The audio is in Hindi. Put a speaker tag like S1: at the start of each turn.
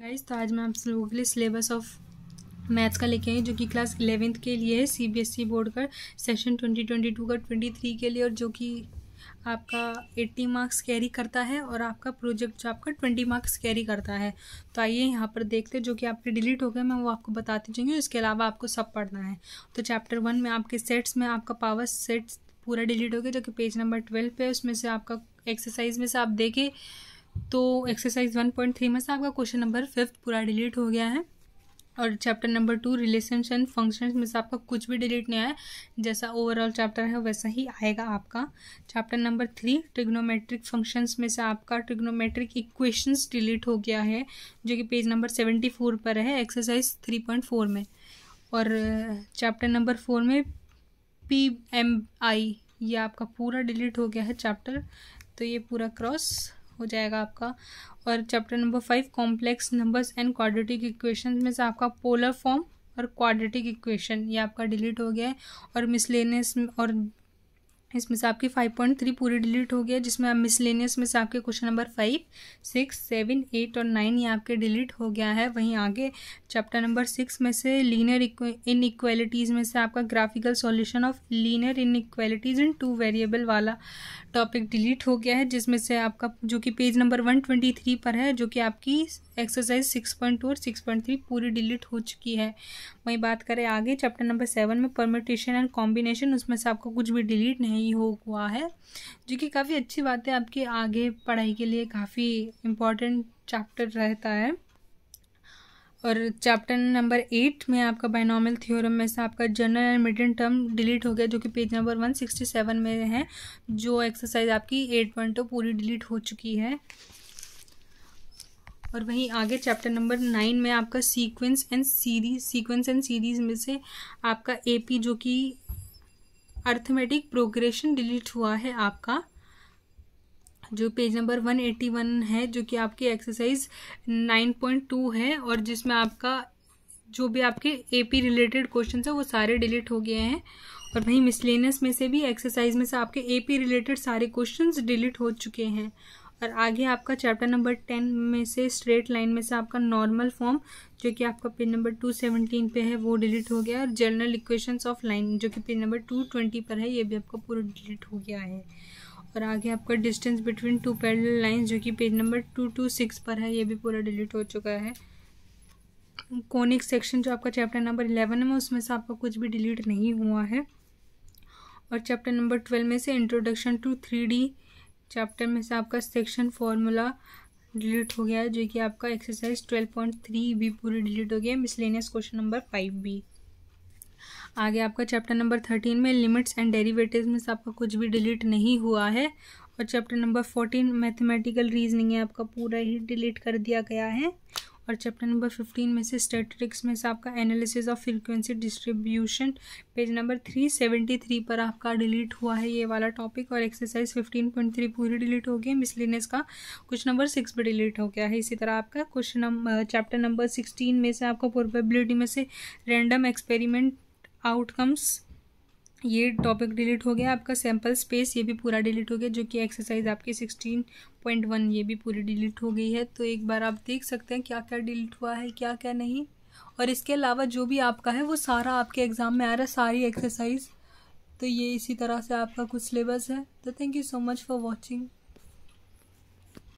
S1: गाइस तो आज मैं आप लोगों के लिए सिलेबस ऑफ मैथ्स का लेके आई जो कि क्लास इलेवेंथ के लिए है सीबीएसई बोर्ड e का सेशन 2022 का 23 के लिए और जो कि आपका 80 मार्क्स कैरी करता है और आपका प्रोजेक्ट जो आपका 20 मार्क्स कैरी करता है तो आइए यहाँ पर देखते हैं जो कि आपके डिलीट हो गए मैं वो आपको बताती चाहूँगी इसके अलावा आपको सब पढ़ना है तो चैप्टर वन में आपके सेट्स में आपका पावर सेट्स पूरा डिलीट हो गया जो कि पेज नंबर ट्वेल्व पे है उसमें से आपका एक्सरसाइज में से आप देखें तो एक्सरसाइज वन पॉइंट थ्री में से आपका क्वेश्चन नंबर फिफ्थ पूरा डिलीट हो गया है और chapter number two relation and functions में से आपका कुछ भी डिलीट नहीं आया जैसा ओवरऑल चैप्टर है वैसा ही आएगा आपका chapter number three trigonometric functions में से आपका ट्रिग्नोमेट्रिक इक्वेशंस डिलीट हो गया है जो कि पेज नंबर सेवेंटी फोर पर है एक्सरसाइज थ्री पॉइंट फोर में और चैप्टर नंबर फोर में पी एम आई ये आपका पूरा डिलीट हो गया है चैप्टर तो ये पूरा क्रॉस हो जाएगा आपका और chapter number five complex numbers and quadratic equation में से आपका पोलर फॉर्म और क्वाड्रेटिक इक्वेशन ये आपका डिलीट हो गया है और मिसलेनियस और इसमें से आपकी फाइव पॉइंट थ्री पूरी डिलीट हो गया जिसमें आप मिसलेनियस में से आपके question number five six seven eight और नाइन ये आपके डिलीट हो गया है वहीं आगे चैप्टर नंबर सिक्स में से लीनियर इन इक्वेलिटीज़ में से आपका graphical solution of linear inequalities in two variable वाला टॉपिक डिलीट हो गया है जिसमें से आपका जो कि page number one twenty three पर है जो कि आपकी एक्सरसाइज सिक्स पॉइंट टू और सिक्स पॉइंट थ्री पूरी डिलीट हो चुकी है वहीं बात करें आगे चैप्टर नंबर सेवन में परमिटेशन एंड कॉम्बिनेशन उसमें से आपको कुछ भी डिलीट नहीं नहीं हो हुआ है जो कि काफ़ी अच्छी बात है आपके आगे पढ़ाई के लिए काफ़ी इम्पोर्टेंट चैप्टर रहता है और चैप्टर नंबर एट में आपका बाइनॉमल थ्योरम में से आपका general and middle term delete हो गया जो कि page number one sixty seven में है जो एक्सरसाइज आपकी एट पॉइंट टू पूरी डिलीट हो चुकी है और वहीं आगे चैप्टर नंबर नाइन में आपका sequence and series sequence and series में से आपका एपी जो कि अर्थमेटिक प्रोग्रेशन डिलीट हुआ है आपका जो पेज नंबर 181 है जो कि आपकी एक्सरसाइज 9.2 है और जिसमें आपका जो भी आपके एपी रिलेटेड क्वेश्चन है वो सारे डिलीट हो गए हैं और वहीं मिसलेनियस में से भी एक्सरसाइज में से आपके एपी रिलेटेड सारे क्वेश्चंस डिलीट हो चुके हैं और आगे आपका चैप्टर नंबर टेन में से स्ट्रेट लाइन में से आपका नॉर्मल फॉर्म जो कि आपका पेज नंबर टू सेवनटीन पे है वो डिलीट हो गया और जनरल इक्वेशंस ऑफ लाइन जो कि पेज नंबर टू ट्वेंटी पर है ये भी आपका पूरा डिलीट हो गया है और आगे आपका distance between two parallel line जो कि page number two two six पर है ये भी पूरा डिलीट हो चुका है कॉनिक सेक्शन जो आपका चैप्टर नंबर इलेवन है उसमें से आपका कुछ भी डिलीट नहीं हुआ है और चैप्टर नंबर ट्वेल्व में से introduction to three D chapter में से आपका सेक्शन फार्मूला डिलीट हो गया है जो कि आपका एक्सरसाइज ट्वेल्व पॉइंट थ्री भी पूरी डिलीट हो गया है मिसलेनियस क्वेश्चन नंबर फाइव भी आगे आपका चैप्टर नंबर थर्टीन में लिमिट्स एंड डेरिवेटिव्स में से आपका कुछ भी डिलीट नहीं हुआ है और chapter number fourteen mathematical reasoning है आपका पूरा ही डिलीट कर दिया गया है और चैप्टर नंबर फिफ्टीन में से स्टेटिक्स में से आपका analysis of frequency distribution page number three seventy three पर आपका डिलीट हुआ है ये वाला टॉपिक और एक्सरसाइज फिफ्टीन पॉइंट थ्री पूरी डिलीट हो गई मिसलिनियस का क्वेश्चन नंबर सिक्स भी डिलीट हो गया है इसी तरह आपका question number chapter number sixteen में से आपका प्रोबेबिलिटी में से रेंडम एक्सपेरिमेंट आउटकम्स ये टॉपिक डिलीट हो गया आपका सैम्पल स्पेस ये भी पूरा डिलीट हो गया जो कि एक्सरसाइज आपकी सिक्सटीन पॉइंट वन ये भी पूरी डिलीट हो गई है तो एक बार आप देख सकते हैं क्या क्या डिलीट हुआ है क्या क्या नहीं और इसके अलावा जो भी आपका है वो सारा आपके एग्ज़ाम में आ रहा है सारी एक्सरसाइज तो ये इसी तरह से आपका कुछ सिलेबस है तो thank you so much for watching